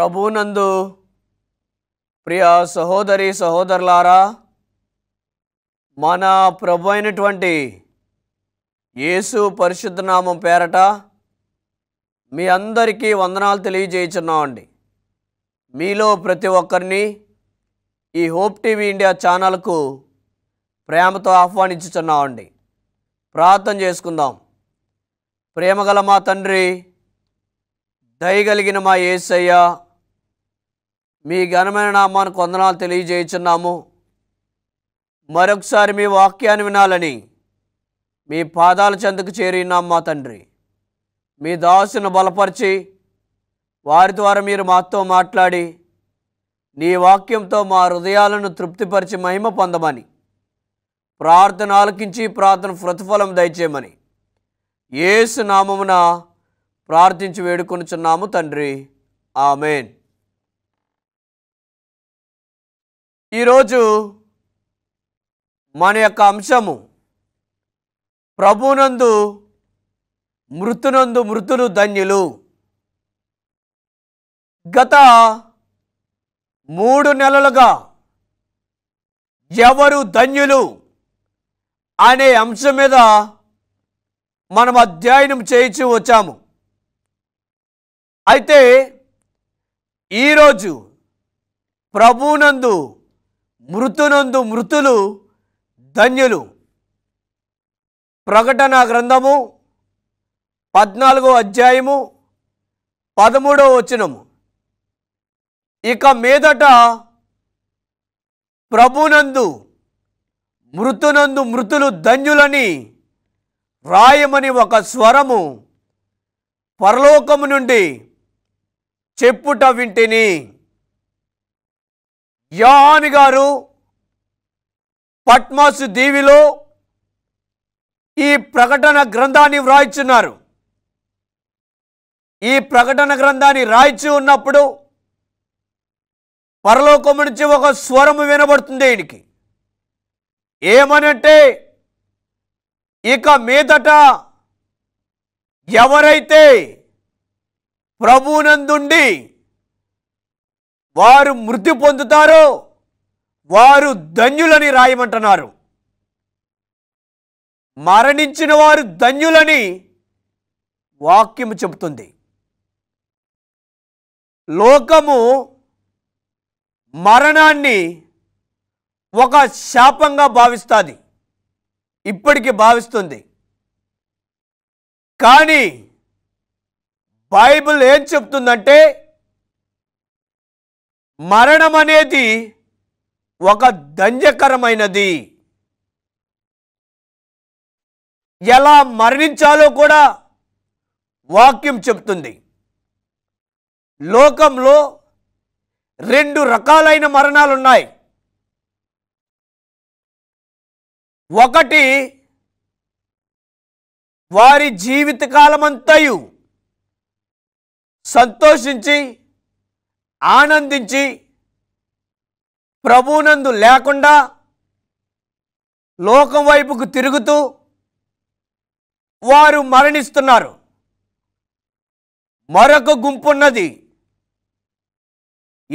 ప్రభునందు ప్రియ సహోదరి సహోదరులారా మన ప్రభు అయినటువంటి యేసు పరిశుద్ధనామం పేరట మీ అందరికీ వందనాలు తెలియజేయుచున్నామండి మీలో ప్రతి ఒక్కరిని ఈ హోప్ టీవీ ఇండియా ఛానల్కు ప్రేమతో ఆహ్వానించుతున్నామండి ప్రార్థన చేసుకుందాం ప్రేమగల మా తండ్రి దయగలిగిన మా ఏసయ్య మీ ఘనమైన నామానికి వందనాలు తెలియజేయుచున్నాము మరొకసారి మీ వాక్యాన్ని వినాలని మీ పాదాల చెందుకు చేరినాం మా తండ్రి మీ దాసును బలపరిచి వారి ద్వారా మీరు మాతో మాట్లాడి నీ వాక్యంతో మా హృదయాలను తృప్తిపరిచి మహిమ పొందమని ప్రార్థన ఆలకించి ప్రార్థన ప్రతిఫలం దయచేయమని ఏసు నామమున ప్రార్థించి వేడుకొనుచున్నాము తండ్రి ఆమెన్ ఈరోజు మన యొక్క అంశము ప్రభునందు మృతునందు మృతులు ధన్యులు గత మూడు నెలలుగా ఎవరు ధన్యులు అనే అంశం మీద మనం అధ్యయనం చేయించి వచ్చాము అయితే ఈరోజు ప్రభునందు మృతునందు మృతులు ధన్యులు ప్రకటన గ్రంథము పద్నాలుగో అధ్యాయము పదమూడవ వచనము ఇక మీదట ప్రభునందు మృతునందు మృతులు ధన్యులని రాయమని ఒక స్వరము పరలోకము నుండి చెప్పుట వింటిని యోహాని గారు పట్మాసు దీవిలో ఈ ప్రకటన గ్రంథాన్ని వ్రాయిచున్నారు ఈ ప్రకటన గ్రంథాన్ని రాయిచి ఉన్నప్పుడు పరలోకము నుంచి ఒక స్వరము వినబడుతుంది ఈయనకి ఏమనంటే ఇక మీదట ఎవరైతే ప్రభునందుండి వారు మృతి పొందుతారో వారు ధన్యులని రాయమంటున్నారు మరణించిన వారు ధన్యులని వాక్యము చెబుతుంది లోకము మరణాన్ని ఒక శాపంగా భావిస్తుంది ఇప్పటికీ భావిస్తుంది కానీ బైబిల్ ఏం చెప్తుందంటే మరణం అనేది ఒక దంజకరమైనది ఎలా మరణించాలో కూడా వాక్యం చెప్తుంది లోకంలో రెండు రకాలైన మరణాలు ఉన్నాయి ఒకటి వారి జీవితకాలమంతయు సంతోషించి ఆనందించి ప్రభునందు లేకుండా లోకం వైపుకు తిరుగుతూ వారు మరణిస్తున్నారు మరొక గుంపున్నది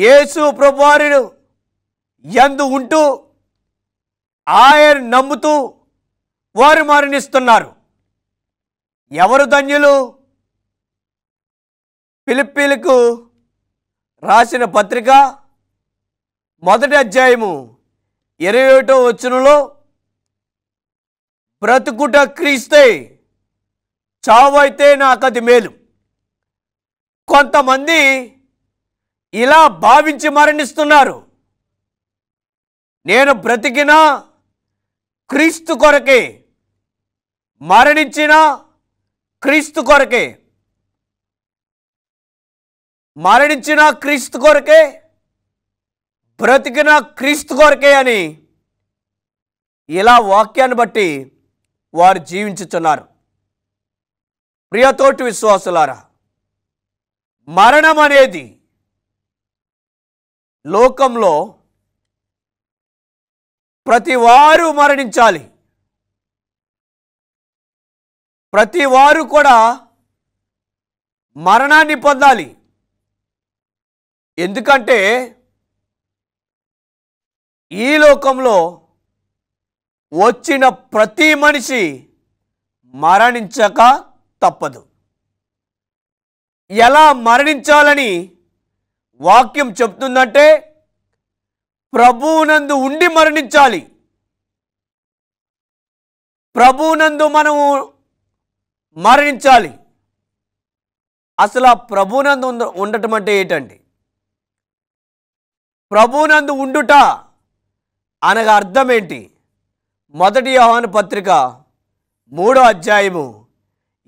యేసు ప్రభువారుడు ఎందు ఉంటూ ఆయన నమ్ముతూ వారు మరణిస్తున్నారు ఎవరు ధన్యులు పిలిపిలకు రాసిన పత్రిక మొదటి అధ్యాయము ఇరవై ఒకటో వచ్చినలో బ్రతుకుట క్రీస్తే చావైతే నాకు అది మేలు కొంతమంది ఇలా భావించి మరణిస్తున్నారు నేను బ్రతికిన క్రీస్తు కొరకే మరణించిన క్రీస్తు కొరకే మరణించిన క్రీస్తు కొరకే బ్రతికిన క్రీస్తు కొరకే అని ఇలా వాక్యాన్ని బట్టి వారు జీవించుతున్నారు ప్రియతోటి విశ్వాసులారా మరణం అనేది లోకంలో ప్రతి వారు మరణించాలి ప్రతి వారు కూడా మరణాన్ని పొందాలి ఎందుకంటే ఈ లోకంలో వచ్చిన ప్రతి మనిషి మరణించక తప్పదు ఎలా మరణించాలని వాక్యం చెప్తుందంటే ప్రభువునందు ఉండి మరణించాలి ప్రభువునందు మనము మరణించాలి అసలు ఆ ప్రభునందు ఉండటం అంటే ఏంటండి ప్రభునందు ఉండుట అనగా అర్థం ఏంటి మొదటి యోహాను పత్రిక మూడో అధ్యాయము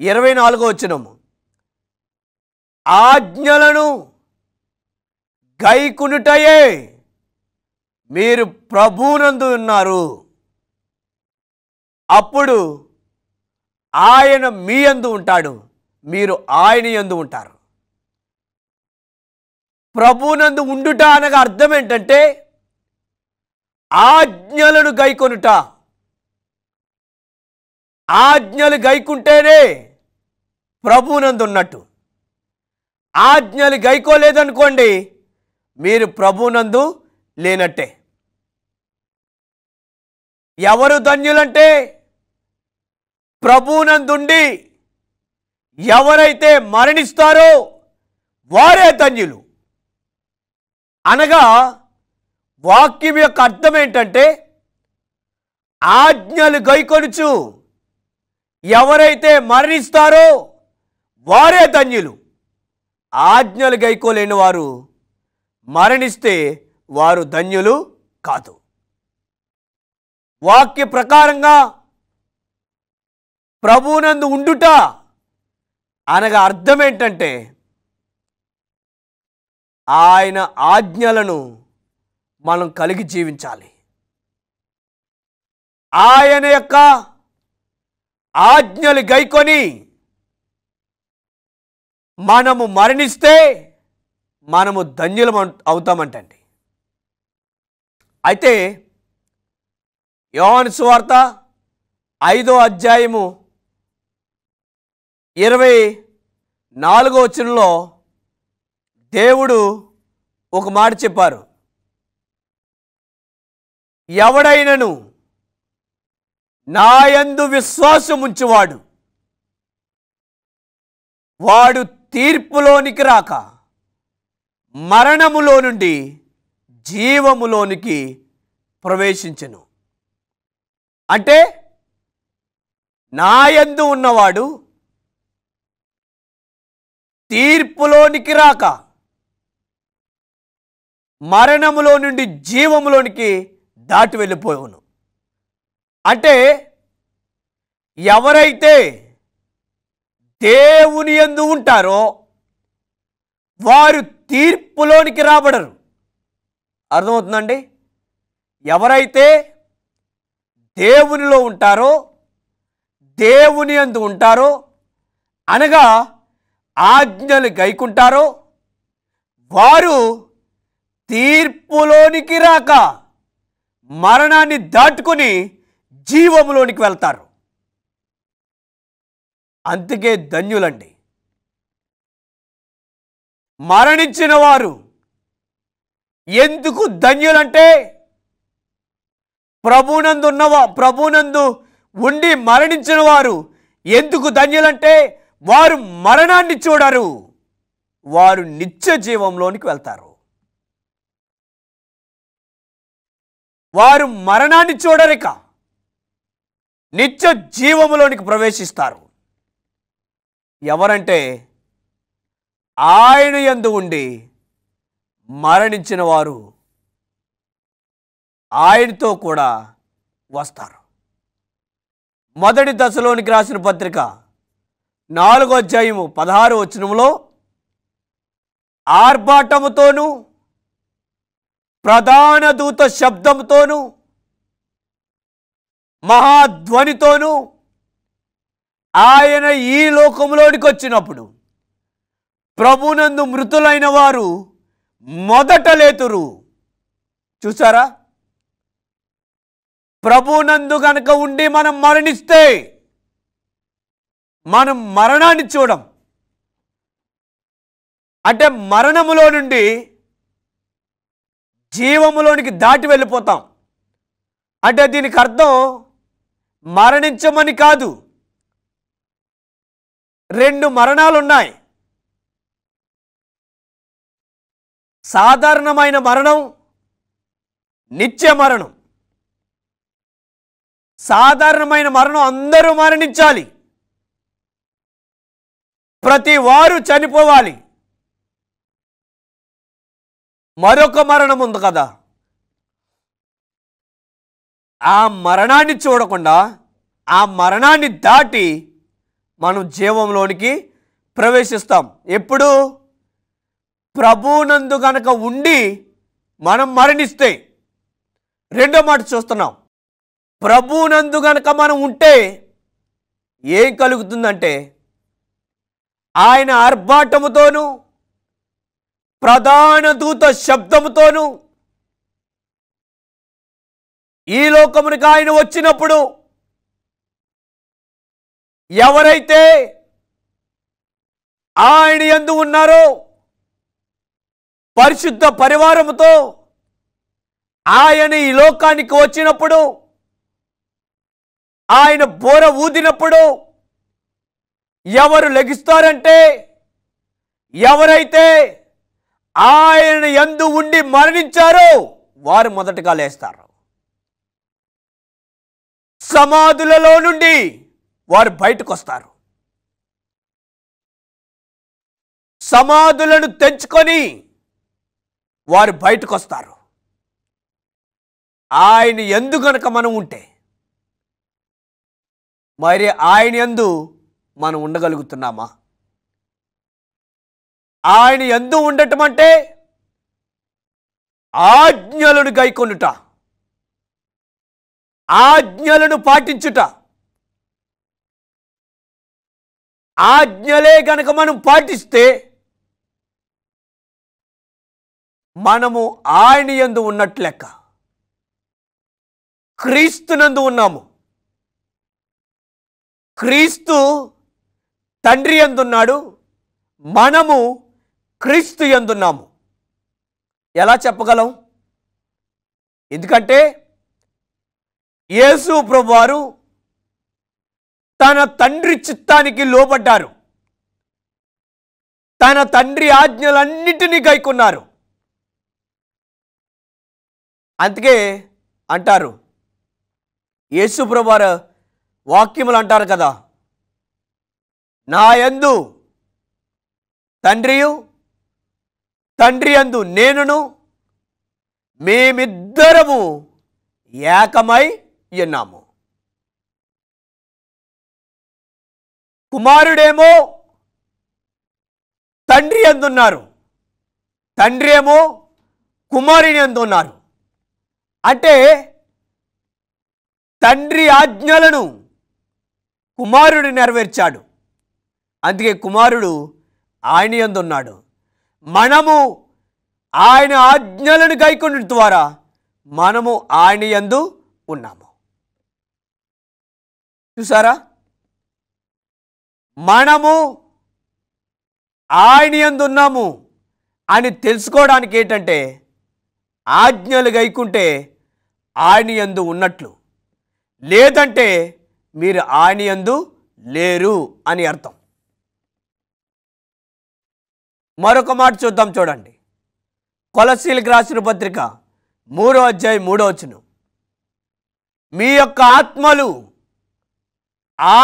ఇరవై నాలుగో వచ్చినము ఆజ్ఞలను గైకునుటయే మీరు ప్రభునందు ఉన్నారు అప్పుడు ఆయన మీ అందు ఉంటాడు మీరు ఆయన ఎందు ఉంటారు ప్రభునందు ఉండుట అనగా అర్థం ఏంటంటే ఆజ్ఞలను గైకొనుట ఆజ్ఞలు గైకుంటేనే ప్రభునందు ఉన్నట్టు ఆజ్ఞలు గైకోలేదనుకోండి మీరు ప్రభునందు లేనట్టే ఎవరు ధన్యులంటే ప్రభునందుండి ఎవరైతే మరణిస్తారో వారే ధన్యులు అనగా వాక్యం యొక్క అర్థం ఏంటంటే ఆజ్ఞలు గైకొనుచు ఎవరైతే మరణిస్తారో వారే ధన్యులు ఆజ్ఞలు గైకోలేని వారు మరణిస్తే వారు ధన్యులు కాదు వాక్య ప్రకారంగా ప్రభునందు ఉండుట అనగా అర్థం ఏంటంటే ఆయన ఆజ్ఞలను మనం కలిగి జీవించాలి ఆయన యొక్క ఆజ్ఞలు గైకొని మనము మరణిస్తే మనము ధన్యులం అవుతామంటండి అయితే యోహన్ సువార్త ఐదో అధ్యాయము ఇరవై నాలుగో వచనంలో దేవుడు ఒక మాట చెప్పారు ఎవడైనను నాయందు విశ్వాసముంచువాడు వాడు తీర్పులోనికి రాక మరణములో నుండి జీవములోనికి ప్రవేశించను అంటే నాయందు ఉన్నవాడు తీర్పులోనికి రాక మరణములో నుండి జీవములోనికి దాటి వెళ్ళిపోవును అంటే ఎవరైతే దేవుని ఎందు ఉంటారో వారు తీర్పులోనికి రాబడరు అర్థమవుతుందండి ఎవరైతే దేవునిలో ఉంటారో దేవుని ఎందు ఉంటారో అనగా ఆజ్ఞలు గైకుంటారో వారు తీర్పులోనికి రాక మరణాన్ని దాటుకుని జీవములోనికి వెళ్తారు అందుకే ధన్యులండి మరణించిన వారు ఎందుకు ధన్యులంటే ప్రభునందు ఉన్నవా ప్రభునందు ఉండి మరణించిన వారు ఎందుకు ధన్యులంటే వారు మరణాన్ని చూడరు వారు నిత్య జీవంలోనికి వెళ్తారు వారు మరణాన్ని చూడరిక నిత్య జీవములోనికి ప్రవేశిస్తారు ఎవరంటే ఆయన ఎందు ఉండి మరణించిన వారు ఆయనతో కూడా వస్తారు మొదటి దశలోనికి రాసిన పత్రిక నాలుగో అధ్యాయము పదహారు వచనంలో ఆర్భాటముతోనూ ప్రధాన దూత శబ్దంతోనూ మహాధ్వనితోనూ ఆయన ఈ లోకంలోనికి వచ్చినప్పుడు ప్రభునందు మృతులైన వారు మొదట లేతురు చూసారా ప్రభునందు కనుక ఉండి మనం మరణిస్తే మనం మరణాన్ని చూడం అంటే మరణములో నుండి జీవములోనికి దాటి వెళ్ళిపోతాం అంటే దీనికి అర్థం మరణించమని కాదు రెండు మరణాలు ఉన్నాయి సాధారణమైన మరణం నిత్య మరణం సాధారణమైన మరణం అందరూ మరణించాలి ప్రతి వారు చనిపోవాలి మరొక మరణం ఉంది కదా ఆ మరణాన్ని చూడకుండా ఆ మరణాన్ని దాటి మనం జీవంలోనికి ప్రవేశిస్తాం ఎప్పుడు ప్రభునందు గనక ఉండి మనం మరణిస్తే రెండో మాట చూస్తున్నాం ప్రభువునందు గనక మనం ఉంటే ఏం కలుగుతుందంటే ఆయన ఆర్భాటముతోనూ ప్రధాన దూత శబ్దముతోనూ ఈ లోకమునికి ఆయన వచ్చినప్పుడు ఎవరైతే ఆయన ఎందు ఉన్నారో పరిశుద్ధ పరివారముతో ఆయన ఈ లోకానికి వచ్చినప్పుడు ఆయన బోర ఊదినప్పుడు ఎవరు లెగిస్తారంటే ఎవరైతే ఆయన ఎందు ఉండి మరణించారు వారు మొదటగా లేస్తారు సమాధులలో నుండి వారు బయటకు వస్తారు సమాధులను తెంచుకొని వారు బయటకు వస్తారు ఆయన ఎందు గనక మనం ఉంటే మరి ఆయన ఎందు మనం ఉండగలుగుతున్నామా ఆయన ఎందు ఉండటం అంటే ఆజ్ఞలను గైకొనుట ఆజ్ఞలను పాటించుట ఆజ్ఞలే గనక మనం పాటిస్తే మనము ఆయన ఎందు ఉన్నట్లు లెక్క క్రీస్తునందు ఉన్నాము క్రీస్తు తండ్రి ఎందున్నాడు మనము క్రీస్తు ఎందున్నాము ఎలా చెప్పగలం ఎందుకంటే యేసు ప్రభువారు తన తండ్రి చిత్తానికి లోబడ్డారు తన తండ్రి ఆజ్ఞలన్నిటినీ గైకున్నారు అందుకే అంటారు యేసు ప్రభువారు వాక్యములు అంటారు కదా నా ఎందు తండ్రియు తండ్రి అందు నేనును మేమిద్దరము ఏకమై ఉన్నాము కుమారుడేమో తండ్రి అందున్నారు తండ్రి ఏమో కుమారుని అందున్నారు అంటే తండ్రి ఆజ్ఞలను కుమారుడు నెరవేర్చాడు అందుకే కుమారుడు ఆయన ఎందున్నాడు మనము ఆయన ఆజ్ఞలను గైకొనడం ద్వారా మనము ఆయన ఎందు ఉన్నాము చూసారా మనము ఆయన ఎందు ఉన్నాము అని తెలుసుకోవడానికి ఏంటంటే ఆజ్ఞలు గైకుంటే ఆయన ఎందు ఉన్నట్లు లేదంటే మీరు ఆయన ఎందు లేరు అని అర్థం మరొక మాట చూద్దాం చూడండి కొలసీలకు రాసిన పత్రిక మూడో అధ్యాయం మూడో వచ్చిన మీ యొక్క ఆత్మలు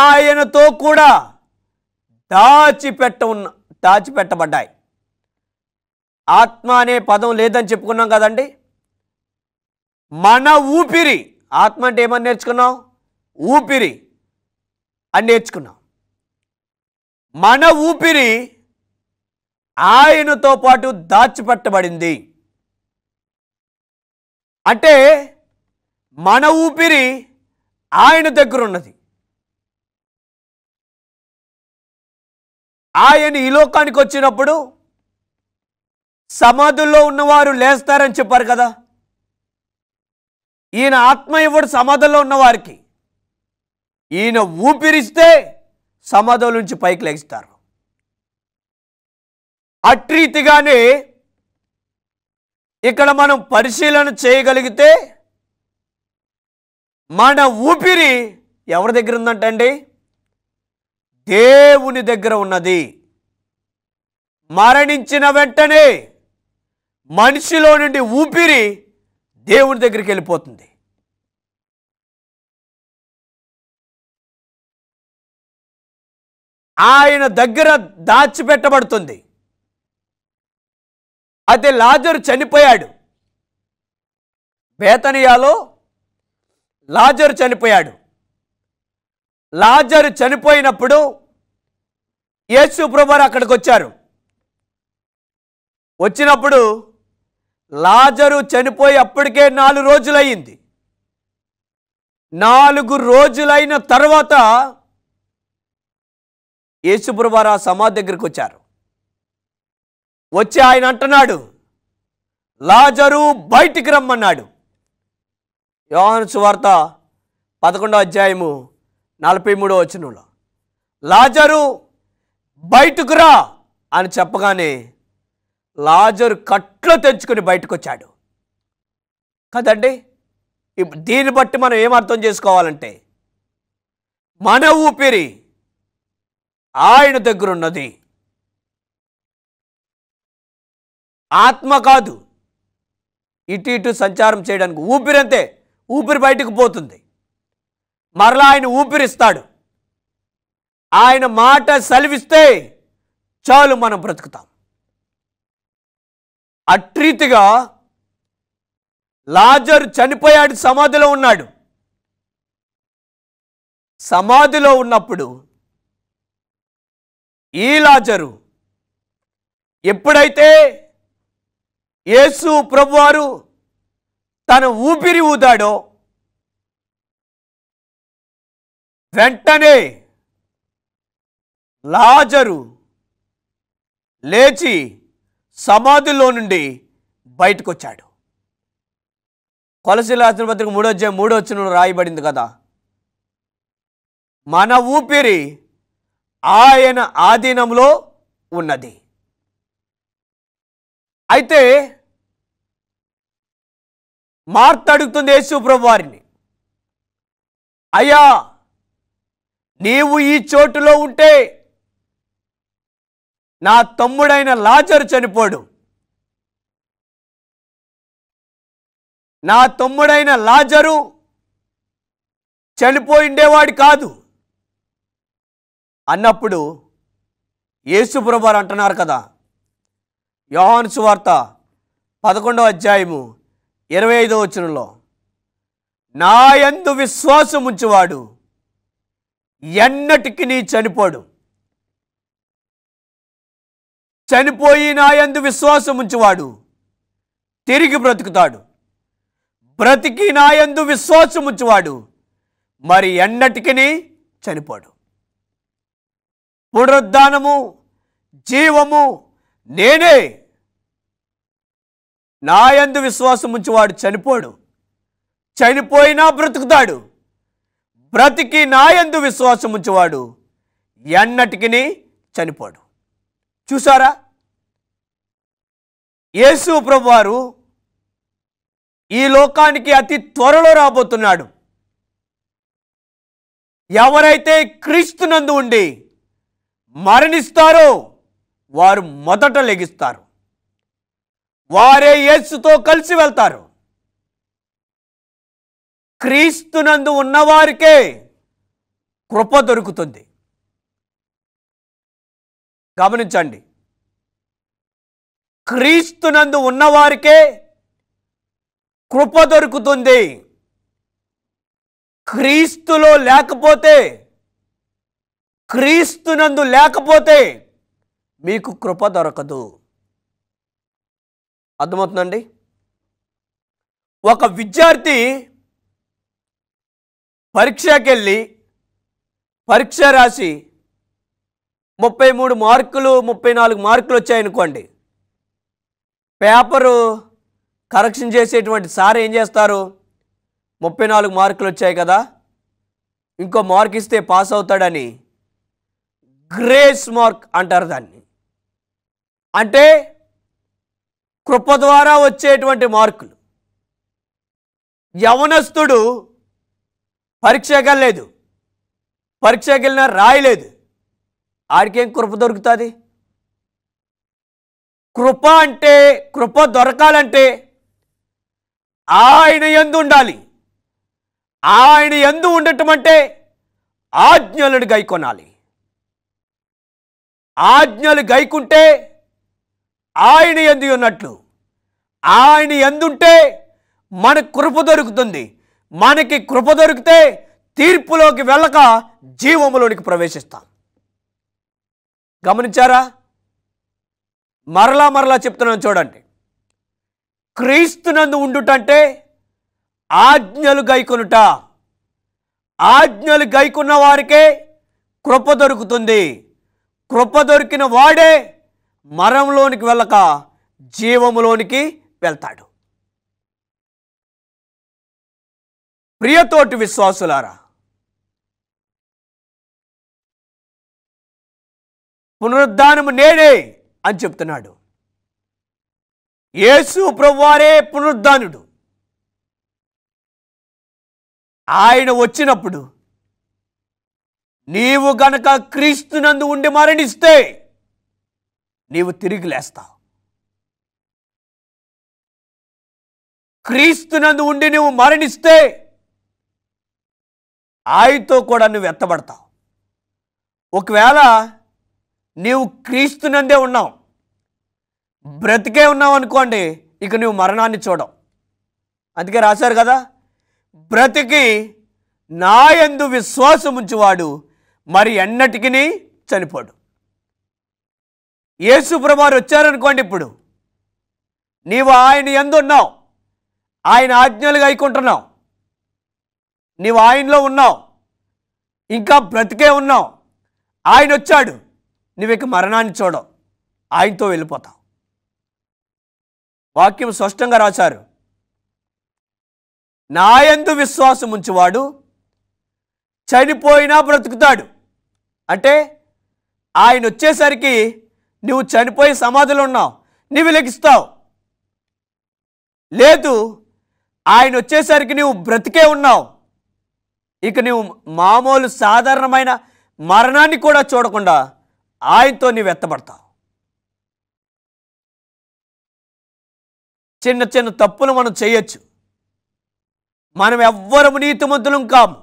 ఆయనతో కూడా దాచిపెట్ట ఉన్న దాచిపెట్టబడ్డాయి ఆత్మ అనే పదం లేదని చెప్పుకున్నాం కదండి మన ఊపిరి ఆత్మ అంటే ఏమని నేర్చుకున్నాం ఊపిరి అని నేర్చుకున్నాం మన ఊపిరి ఆయనతో పాటు దాచిపెట్టబడింది అంటే మన ఊపిరి ఆయన దగ్గర ఉన్నది ఆయన ఈ లోకానికి వచ్చినప్పుడు సమాధుల్లో ఉన్నవారు లేస్తారని చెప్పారు కదా ఈయన ఆత్మ ఇవ్వడు సమాధుల్లో ఉన్నవారికి ఈయన ఊపిరిస్తే సమాధుల నుంచి పైకి లేస్తారు అట్రీతిగానే ఇక్కడ మనం పరిశీలన చేయగలిగితే మన ఊపిరి ఎవరి దగ్గర ఉందంటండి దేవుని దగ్గర ఉన్నది మరణించిన వెంటనే మనిషిలో నుండి ఊపిరి దేవుని దగ్గరికి వెళ్ళిపోతుంది ఆయన దగ్గర దాచిపెట్టబడుతుంది అది లాజరు చనిపోయాడు బేతనియాలో లాజరు చనిపోయాడు లాజరు చనిపోయినప్పుడు యేసు ప్రభువారు అక్కడికి వచ్చారు వచ్చినప్పుడు లాజరు చనిపోయి అప్పటికే నాలుగు రోజులయ్యింది నాలుగు రోజులైన తర్వాత యేసుప్రభారు ఆ సమాధి దగ్గరికి వచ్చారు వచ్చి ఆయన అంటున్నాడు లాజరు బయటికి రమ్మన్నాడు యోహన్ సువార్త పదకొండో అధ్యాయము నలభై మూడో వచనంలో లాజరు బయటకు రా అని చెప్పగానే లాజరు కట్లో తెంచుకుని బయటకు వచ్చాడు కదండి దీన్ని బట్టి మనం ఏమర్థం చేసుకోవాలంటే మన ఊపిరి ఆయన దగ్గరున్నది ఆత్మ కాదు ఇటు ఇటు సంచారం చేయడానికి ఊపిరి అంతే ఊపిరి బయటకు పోతుంది మరలా ఆయన ఊపిరిస్తాడు ఆయన మాట సెలవిస్తే చాలు మనం బ్రతుకుతాం అట్రీతిగా లాజర్ చనిపోయాడు సమాధిలో ఉన్నాడు సమాధిలో ఉన్నప్పుడు ఈ లాజరు ఎప్పుడైతే యేసు ప్రభువారు తన ఊపిరి ఊదాడో వెంటనే లాజరు లేచి సమాధిలో నుండి బయటకు వచ్చాడు కొలసి లాజర్ పత్రిక మూడో మూడో వచ్చిన రాయబడింది కదా మన ఊపిరి ఆయన ఆధీనంలో ఉన్నది అయితే మార్త అడుగుతుంది యేసు ప్రభు వారిని అయ్యా నీవు ఈ చోటులో ఉంటే నా తమ్ముడైన లాజరు చనిపోడు నా తమ్ముడైన లాజరు చనిపోయిండేవాడు కాదు అన్నప్పుడు యేసు ప్రభు అంటున్నారు కదా యోహాను సువార్త పదకొండవ అధ్యాయము ఇరవై ఐదవ వచనంలో నాయందు విశ్వాసం ఉంచువాడు ఎన్నటికి నీ చనిపోడు చనిపోయి నాయందు విశ్వాసం ఉంచువాడు తిరిగి బ్రతుకుతాడు బ్రతికి నాయందు విశ్వాసం ఉంచువాడు మరి ఎన్నటికి చనిపోడు పునరుద్ధానము జీవము నేనే నా యందు విశ్వాసం ఉంచేవాడు చనిపోడు చనిపోయినా బ్రతుకుతాడు బ్రతికి నా యందు విశ్వాసం ఉంచేవాడు ఎన్నటికి చనిపోడు చూసారా యేసు ప్రభువారు ఈ లోకానికి అతి త్వరలో రాబోతున్నాడు ఎవరైతే క్రీస్తునందు ఉండి మరణిస్తారో వారు మొదట లెగిస్తారు వారే యేసుతో కలిసి వెళ్తారు క్రీస్తునందు ఉన్నవారికే కృప దొరుకుతుంది గమనించండి క్రీస్తునందు ఉన్నవారికే కృప దొరుకుతుంది క్రీస్తులో లేకపోతే క్రీస్తునందు లేకపోతే మీకు కృప దొరకదు అర్థమవుతుందండి ఒక విద్యార్థి పరీక్షకెళ్ళి పరీక్ష రాసి ముప్పై మూడు మార్కులు ముప్పై నాలుగు మార్కులు వచ్చాయనుకోండి పేపరు కరెక్షన్ చేసేటువంటి సార్ ఏం చేస్తారు ముప్పై నాలుగు మార్కులు వచ్చాయి కదా ఇంకో మార్క్ ఇస్తే పాస్ అవుతాడని గ్రేస్ మార్క్ అంటారు దాన్ని అంటే కృప ద్వారా వచ్చేటువంటి మార్కులు యవనస్తుడు పరీక్ష పరీక్షకెళ్ళినా రాయలేదు ఆడికేం కృప దొరుకుతుంది కృప అంటే కృప దొరకాలంటే ఆయన ఎందు ఉండాలి ఆయన ఎందు ఉండటం అంటే ఆజ్ఞలను గైకొనాలి ఆజ్ఞలు గైకుంటే ఆయన ఎందు ఉన్నట్లు ఆయన ఎందుంటే మనకు కృప దొరుకుతుంది మనకి కృప దొరికితే తీర్పులోకి వెళ్ళక జీవములోనికి ప్రవేశిస్తాం గమనించారా మరలా మరలా చెప్తున్నాను చూడండి క్రీస్తునందు ఉండుటంటే ఆజ్ఞలు గైకొనుట ఆజ్ఞలు గైకున్న వారికే కృప దొరుకుతుంది కృప దొరికిన వాడే మరంలోనికి వెళ్ళక జీవములోనికి వెళ్తాడు ప్రియతోటి విశ్వాసులారా పునరుద్ధానము నేనే అని చెప్తున్నాడు యేసు ప్రభువారే పునరుద్ధానుడు ఆయన వచ్చినప్పుడు నీవు గనక క్రీస్తునందు ఉండి మరణిస్తే నీవు తిరిగి లేస్తావు క్రీస్తునందు ఉండి నువ్వు మరణిస్తే ఆయతో కూడా నువ్వు ఎత్తబడతావు ఒకవేళ నీవు క్రీస్తునందే ఉన్నావు బ్రతికే ఉన్నావు అనుకోండి ఇక నువ్వు మరణాన్ని చూడవు అందుకే రాశారు కదా బ్రతికి నాయందు విశ్వాసముంచువాడు మరి ఎన్నటికి చనిపోడు ప్రభువారు వచ్చారనుకోండి ఇప్పుడు నీవు ఆయన ఎందు ఉన్నావు ఆయన ఆజ్ఞలుగా అయికుంటున్నావు నీవు ఆయనలో ఉన్నావు ఇంకా బ్రతికే ఉన్నావు ఆయన వచ్చాడు నువ్వు మరణాన్ని చూడవు ఆయనతో వెళ్ళిపోతావు వాక్యం స్పష్టంగా రాశారు నాయందు విశ్వాసం ఉంచువాడు చనిపోయినా బ్రతుకుతాడు అంటే ఆయన వచ్చేసరికి నువ్వు చనిపోయి సమాధిలో ఉన్నావు నువ్వు లెక్కిస్తావు లేదు ఆయన వచ్చేసరికి నువ్వు బ్రతికే ఉన్నావు ఇక నువ్వు మామూలు సాధారణమైన మరణాన్ని కూడా చూడకుండా ఆయనతో నీవు ఎత్తబడతావు చిన్న చిన్న తప్పులు మనం చేయొచ్చు మనం ఎవ్వరం నీతిమంతులం కాము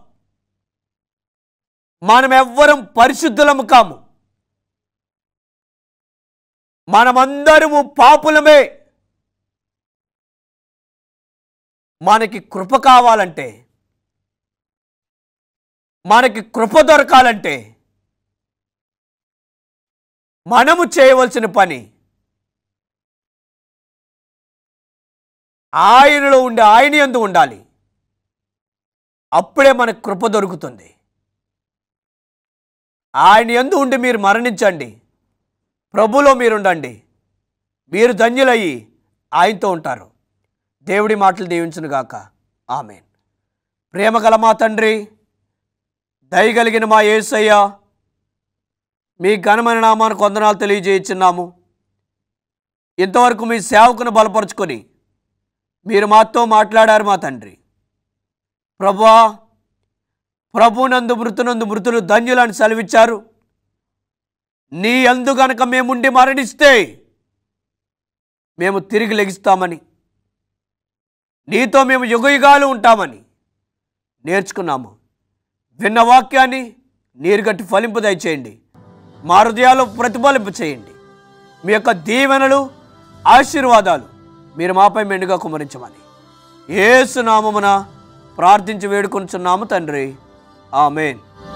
మనం ఎవ్వరం పరిశుద్ధులం కాము మనమందరము పాపులమే మనకి కృప కావాలంటే మనకి కృప దొరకాలంటే మనము చేయవలసిన పని ఆయనలో ఉండే ఆయన ఎందు ఉండాలి అప్పుడే మనకు కృప దొరుకుతుంది ఆయన ఎందు ఉండి మీరు మరణించండి ప్రభులో మీరుండండి మీరు ధన్యులయ్యి ఆయనతో ఉంటారు దేవుడి మాటలు దీవించునుగాక ఆమె ప్రేమ గల మా తండ్రి దయగలిగిన మా ఏసయ్య మీ ఘనమైన నామాను కొందనాలు తెలియజేయించున్నాము ఇంతవరకు మీ సేవకును బలపరుచుకొని మీరు మాతో మాట్లాడారు మా తండ్రి ప్రభువా ప్రభునందు మృతునందు మృతులు ధన్యులని సెలవిచ్చారు నీ అందు గనక మేముండి మరణిస్తే మేము తిరిగి లెగిస్తామని నీతో మేము యుగయుగాలు ఉంటామని నేర్చుకున్నాము విన్న వాక్యాన్ని నీరు గట్టి ఫలింపు దయచేయండి మా హృదయాలు ప్రతిఫలింపు చేయండి మీ యొక్క దీవెనలు ఆశీర్వాదాలు మీరు మాపై మెండుగా కుమరించమని ఏసునామమున ప్రార్థించి వేడుకొంచున్నాము తండ్రి ఆమెన్